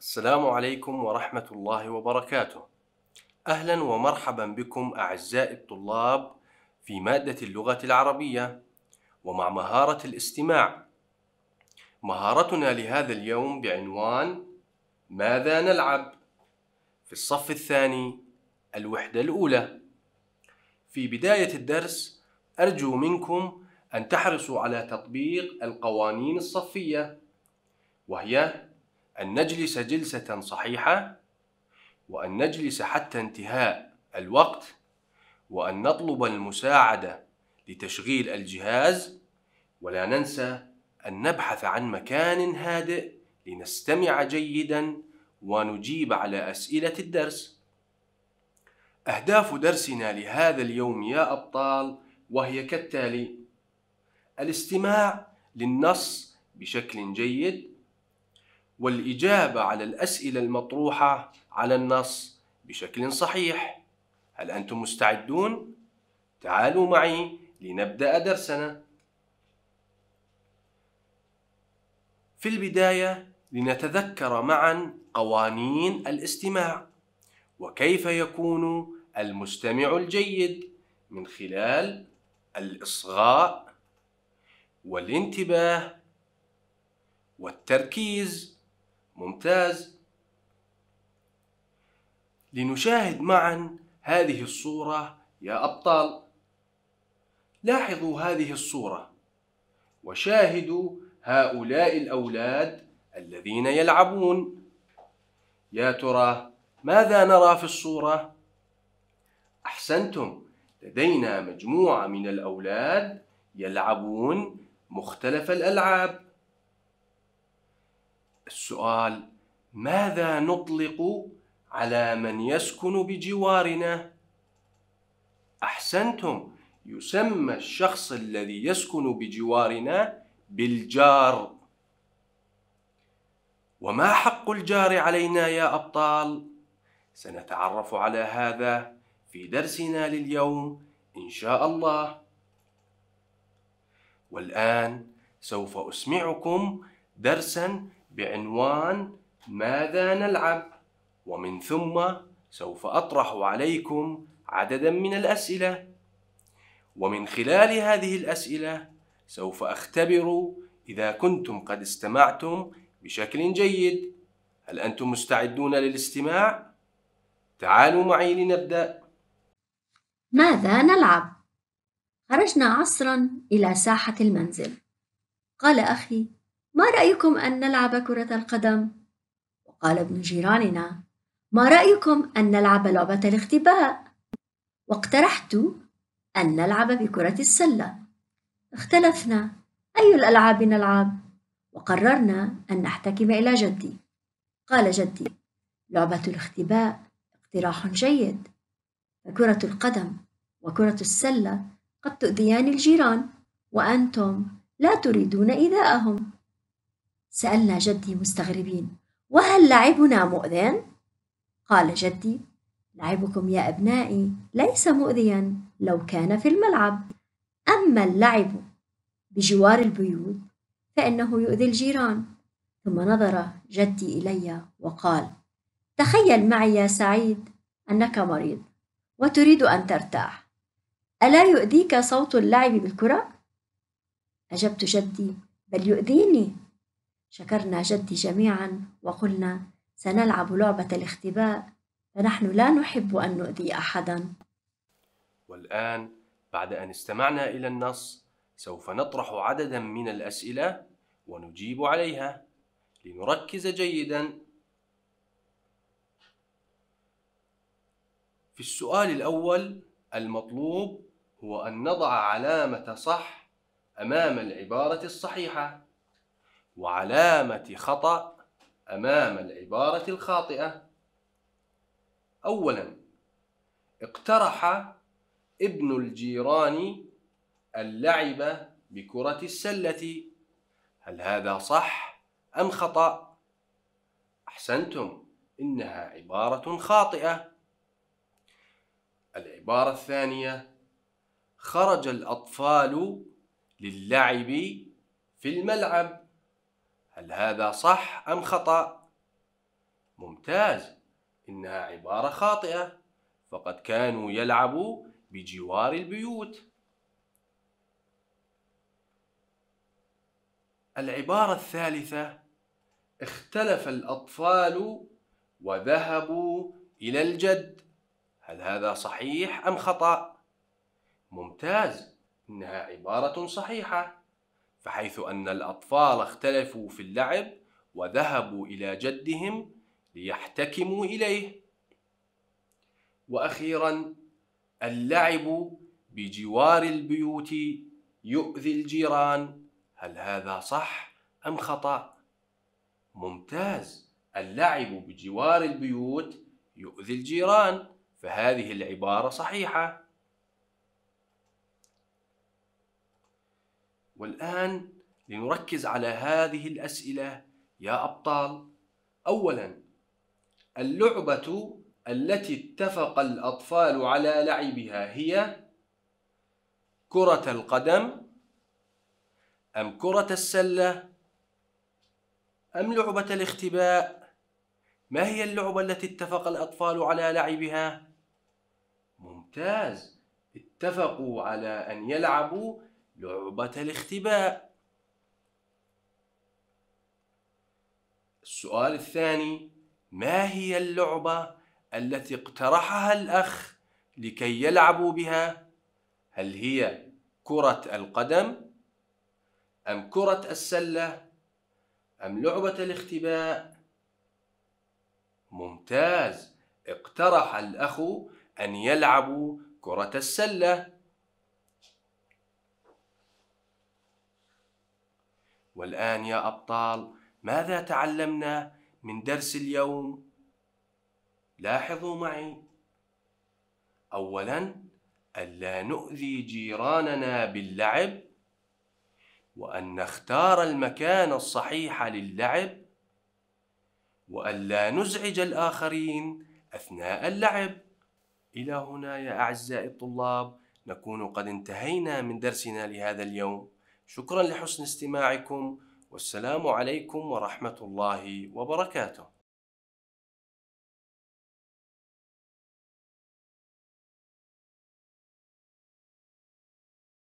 السلام عليكم ورحمة الله وبركاته. أهلا ومرحبا بكم أعزائي الطلاب في مادة اللغة العربية ومع مهارة الاستماع. مهارتنا لهذا اليوم بعنوان ماذا نلعب؟ في الصف الثاني الوحدة الأولى. في بداية الدرس أرجو منكم أن تحرصوا على تطبيق القوانين الصفية وهي أن نجلس جلسة صحيحة وأن نجلس حتى انتهاء الوقت وأن نطلب المساعدة لتشغيل الجهاز ولا ننسى أن نبحث عن مكان هادئ لنستمع جيدا ونجيب على أسئلة الدرس أهداف درسنا لهذا اليوم يا أبطال وهي كالتالي الاستماع للنص بشكل جيد والإجابة على الأسئلة المطروحة على النص بشكل صحيح هل أنتم مستعدون؟ تعالوا معي لنبدأ درسنا في البداية لنتذكر معا قوانين الاستماع وكيف يكون المستمع الجيد من خلال الإصغاء والانتباه والتركيز ممتاز لنشاهد معا هذه الصورة يا أبطال لاحظوا هذه الصورة وشاهدوا هؤلاء الأولاد الذين يلعبون يا ترى ماذا نرى في الصورة؟ أحسنتم لدينا مجموعة من الأولاد يلعبون مختلف الألعاب السؤال ماذا نطلق على من يسكن بجوارنا؟ أحسنتم يسمى الشخص الذي يسكن بجوارنا بالجار وما حق الجار علينا يا أبطال؟ سنتعرف على هذا في درسنا لليوم إن شاء الله والآن سوف أسمعكم درساً بعنوان ماذا نلعب ومن ثم سوف أطرح عليكم عددا من الأسئلة ومن خلال هذه الأسئلة سوف أختبر إذا كنتم قد استمعتم بشكل جيد هل أنتم مستعدون للاستماع؟ تعالوا معي لنبدأ ماذا نلعب؟ خرجنا عصرا إلى ساحة المنزل قال أخي ما رأيكم أن نلعب كرة القدم؟ وقال ابن جيراننا ما رأيكم أن نلعب لعبة الاختباء؟ واقترحت أن نلعب بكرة السلة اختلفنا أي الألعاب نلعب؟ وقررنا أن نحتكم إلى جدي قال جدي لعبة الاختباء اقتراح جيد فكرة القدم وكرة السلة قد تؤذيان الجيران وأنتم لا تريدون إيذاءهم سألنا جدي مستغربين وهل لعبنا مؤذن؟ قال جدي لعبكم يا أبنائي ليس مؤذيا لو كان في الملعب أما اللعب بجوار البيوت فإنه يؤذي الجيران ثم نظر جدي إلي وقال تخيل معي يا سعيد أنك مريض وتريد أن ترتاح ألا يؤذيك صوت اللعب بالكرة؟ أجبت جدي بل يؤذيني شكرنا جدي جميعا وقلنا سنلعب لعبة الاختباء فنحن لا نحب أن نؤذي أحدا والآن بعد أن استمعنا إلى النص سوف نطرح عددا من الأسئلة ونجيب عليها لنركز جيدا في السؤال الأول المطلوب هو أن نضع علامة صح أمام العبارة الصحيحة وعلامة خطأ أمام العبارة الخاطئة أولا اقترح ابن الجيران اللعب بكرة السلة هل هذا صح أم خطأ؟ أحسنتم إنها عبارة خاطئة العبارة الثانية خرج الأطفال للعب في الملعب هل هذا صح أم خطأ؟ ممتاز إنها عبارة خاطئة فقد كانوا يلعبوا بجوار البيوت العبارة الثالثة اختلف الأطفال وذهبوا إلى الجد هل هذا صحيح أم خطأ؟ ممتاز إنها عبارة صحيحة فحيث أن الأطفال اختلفوا في اللعب وذهبوا إلى جدهم ليحتكموا إليه وأخيرا اللعب بجوار البيوت يؤذي الجيران هل هذا صح أم خطأ؟ ممتاز اللعب بجوار البيوت يؤذي الجيران فهذه العبارة صحيحة والآن لنركز على هذه الأسئلة يا أبطال أولا اللعبة التي اتفق الأطفال على لعبها هي كرة القدم أم كرة السلة أم لعبة الاختباء ما هي اللعبة التي اتفق الأطفال على لعبها؟ ممتاز اتفقوا على أن يلعبوا لعبة الاختباء السؤال الثاني ما هي اللعبة التي اقترحها الأخ لكي يلعبوا بها؟ هل هي كرة القدم؟ أم كرة السلة؟ أم لعبة الاختباء؟ ممتاز اقترح الأخ أن يلعبوا كرة السلة والآن يا أبطال ماذا تعلمنا من درس اليوم؟ لاحظوا معي أولا ألا نؤذي جيراننا باللعب وأن نختار المكان الصحيح للعب وألا نزعج الآخرين أثناء اللعب إلى هنا يا أعزائي الطلاب نكون قد انتهينا من درسنا لهذا اليوم شكرا لحسن استماعكم والسلام عليكم ورحمه الله وبركاته